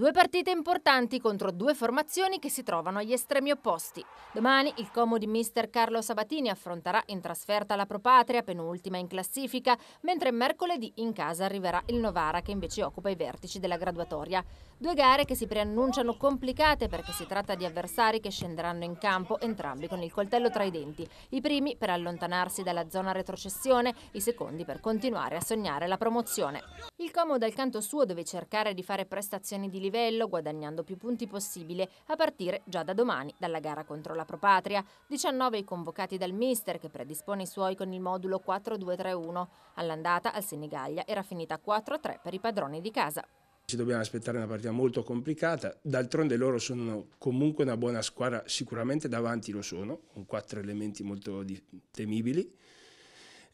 Due partite importanti contro due formazioni che si trovano agli estremi opposti. Domani il Como di mister Carlo Sabatini affronterà in trasferta la Propatria, penultima in classifica, mentre mercoledì in casa arriverà il Novara che invece occupa i vertici della graduatoria. Due gare che si preannunciano complicate perché si tratta di avversari che scenderanno in campo entrambi con il coltello tra i denti. I primi per allontanarsi dalla zona retrocessione, i secondi per continuare a sognare la promozione. Il Como dal canto suo deve cercare di fare prestazioni di livello livello, guadagnando più punti possibile, a partire già da domani dalla gara contro la Propatria. 19 i convocati dal mister che predispone i suoi con il modulo 4-2-3-1. All'andata al Senigallia era finita 4-3 per i padroni di casa. Ci dobbiamo aspettare una partita molto complicata, d'altronde loro sono comunque una buona squadra, sicuramente davanti lo sono, con quattro elementi molto temibili.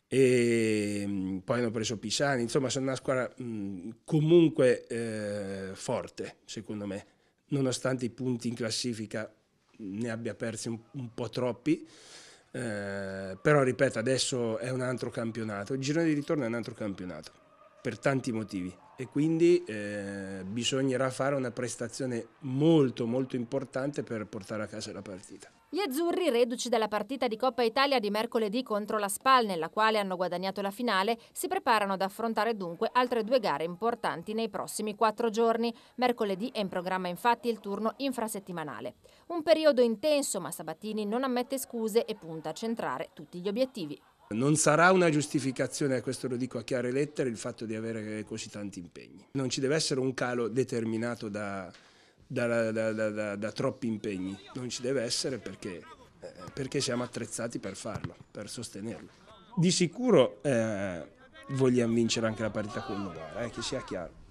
E poi hanno preso Pisani, insomma sono una squadra mh, comunque eh, forte secondo me, nonostante i punti in classifica ne abbia persi un, un po' troppi, eh, però ripeto adesso è un altro campionato, il girone di ritorno è un altro campionato per tanti motivi e quindi eh, bisognerà fare una prestazione molto molto importante per portare a casa la partita. Gli azzurri, reduci dalla partita di Coppa Italia di mercoledì contro la Spal, nella quale hanno guadagnato la finale, si preparano ad affrontare dunque altre due gare importanti nei prossimi quattro giorni. Mercoledì è in programma infatti il turno infrasettimanale. Un periodo intenso, ma Sabatini non ammette scuse e punta a centrare tutti gli obiettivi. Non sarà una giustificazione, questo lo dico a chiare lettere, il fatto di avere così tanti impegni. Non ci deve essere un calo determinato da, da, da, da troppi impegni, non ci deve essere perché, eh, perché, siamo attrezzati per farlo, per sostenerlo. Di sicuro eh, vogliamo vincere anche la partita con Novara, eh, che sia chiaro.